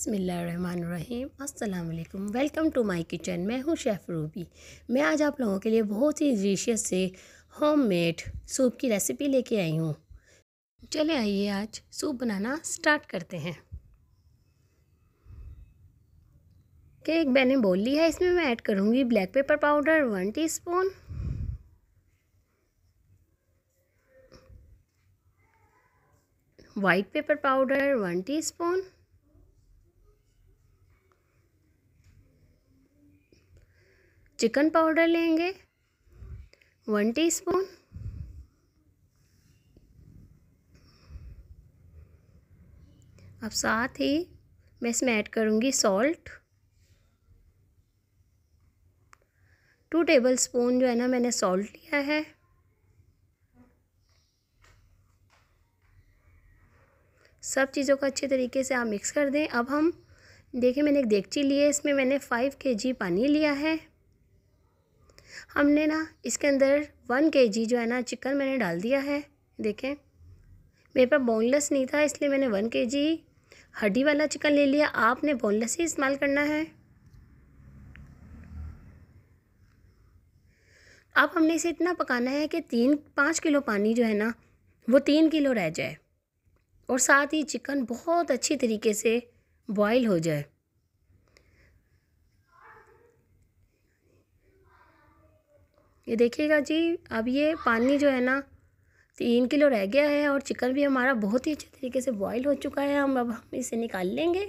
अस्सलाम वालेकुम welcome to my kitchen मैं हूं शेफ़ रूबी मैं आज आप लोगों के लिए बहुत ही डिलीशियस से होममेड सूप की रेसिपी लेके आई हूं चले आइए आज सूप बनाना स्टार्ट करते हैं केक मैंने बोल ली है इसमें मैं ऐड करूँगी black pepper powder one teaspoon white pepper powder one spoon chicken powder लेंगे वन टीस्पून अब साथ ही मैं इसमें ऐड करूँगी सॉल्ट टू टेबल स्पून जो है ना मैंने सॉल्ट लिया है सब चीज़ों को अच्छे तरीके से आप मिक्स कर दें अब हम देखिए मैंने एक देखची ली है इसमें मैंने फ़ाइव के जी पानी लिया है हमने ना इसके अंदर वन के जी जो है ना चिकन मैंने डाल दिया है देखें मेरे पास बोनलेस नहीं था इसलिए मैंने वन के जी हड्डी वाला चिकन ले लिया आपने बोनलेस ही इस्तेमाल करना है अब हमने इसे इतना पकाना है कि तीन पाँच किलो पानी जो है ना वो तीन किलो रह जाए और साथ ही चिकन बहुत अच्छी तरीके से बॉयल हो जाए ये देखिएगा जी अब ये पानी जो है ना तीन किलो रह गया है और चिकन भी हमारा बहुत ही अच्छे तरीके से बॉईल हो चुका है हम अब हम इसे निकाल लेंगे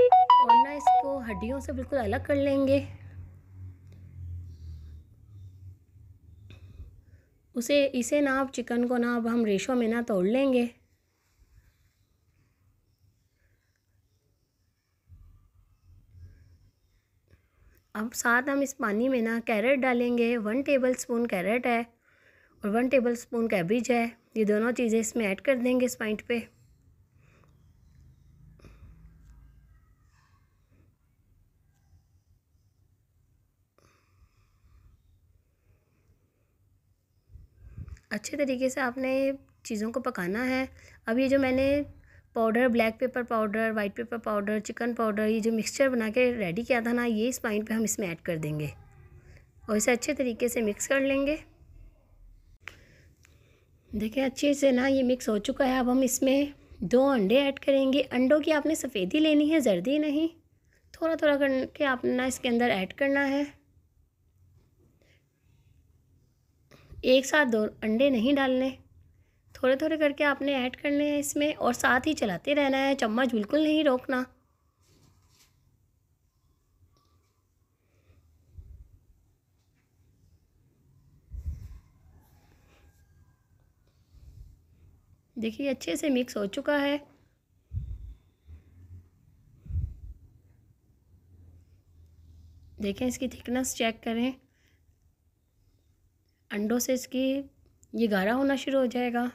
और ना इसको हड्डियों से बिल्कुल अलग कर लेंगे उसे इसे ना अब चिकन को ना अब हम रेशों में ना तोड़ लेंगे अब साथ हम इस पानी में ना कैरेट डालेंगे वन टेबल स्पून कैरेट है और वन टेबल स्पून कैबिज है ये दोनों चीज़ें इसमें ऐड कर देंगे इस पॉइंट पे अच्छे तरीके से आपने चीज़ों को पकाना है अब ये जो मैंने powder black pepper powder white pepper powder chicken powder ये जो मिक्सचर बना के रेडी किया था ना ये इस पॉइंट पे हम इसमें ऐड कर देंगे और इसे अच्छे तरीके से मिक्स कर लेंगे देखिए अच्छे से ना ये मिक्स हो चुका है अब हम इसमें दो अंडे ऐड करेंगे अंडों की आपने सफ़ेदी लेनी है जर्दी नहीं थोड़ा थोड़ा करके आपने ना इसके अंदर ऐड करना है एक साथ दो अंडे नहीं डालने थोड़े थोड़े करके आपने ऐड करने हैं इसमें और साथ ही चलाते रहना है चम्मच बिल्कुल नहीं रोकना देखिए अच्छे से मिक्स हो चुका है देखें इसकी थिकनेस चेक करें अंडों से इसकी ये गाढ़ा होना शुरू हो जाएगा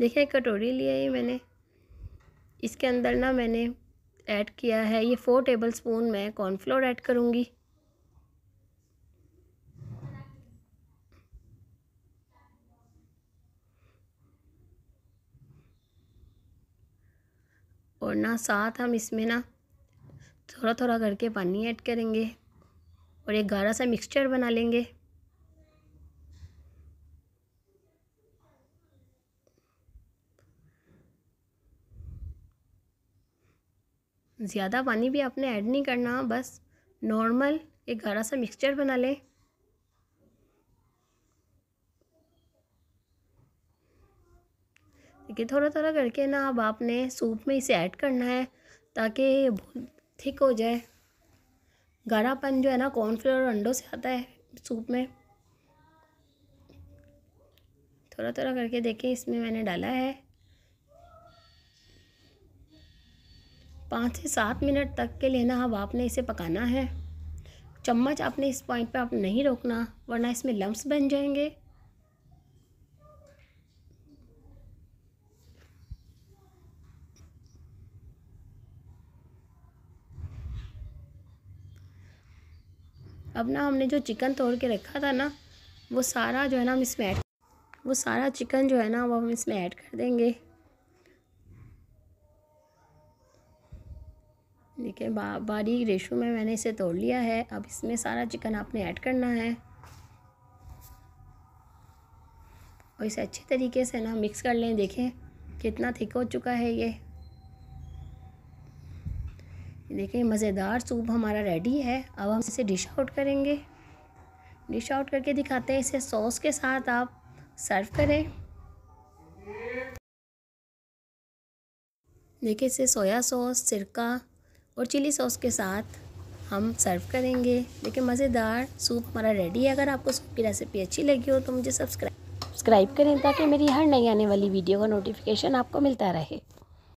देखिए कटोरी लिया ये मैंने इसके अंदर ना मैंने ऐड किया है ये फ़ोर टेबल स्पून मैं कॉर्नफ्लोर ऐड करूँगी और ना साथ हम इसमें ना थोड़ा थोड़ा करके पानी ऐड करेंगे और एक गाढ़ा सा मिक्सचर बना लेंगे ज़्यादा पानी भी आपने ऐड नहीं करना बस नॉर्मल एक गाढ़ा सा मिक्सचर बना लें देखिए थोड़ा थोड़ा करके ना अब आपने सूप में इसे ऐड करना है ताकि थिक हो जाए गाढ़ापन जो है ना कॉर्नफ्लोर और अंडों से आता है सूप में थोड़ा थोड़ा करके देखें इसमें मैंने डाला है पाँच से सात मिनट तक के लिए ना अब आपने इसे पकाना है चम्मच आपने इस पॉइंट पे आप नहीं रोकना वरना इसमें लम्स बन जाएंगे अब ना हमने जो चिकन तोड़ के रखा था ना वो सारा जो है ना हम इसमें ऐड वो सारा चिकन जो है ना वो हम इसमें ऐड कर देंगे ठीक है बा, बारीक रेशो में मैंने इसे तोड़ लिया है अब इसमें सारा चिकन आपने ऐड करना है और इसे अच्छे तरीके से ना मिक्स कर लें देखें कितना थिक हो चुका है ये देखें मज़ेदार सूप हमारा रेडी है अब हम इसे डिश आउट करेंगे डिश आउट करके दिखाते हैं इसे सॉस के साथ आप सर्व करें देखिए इसे सोया सॉस सिरका और चिली सॉस के साथ हम सर्व करेंगे देखिए मज़ेदार सूप हमारा रेडी है अगर आपको सूप की रेसिपी अच्छी लगी हो तो मुझे सब्सक्राइब सब्सक्राइब करें ताकि मेरी हर नई आने वाली वीडियो का नोटिफिकेशन आपको मिलता रहे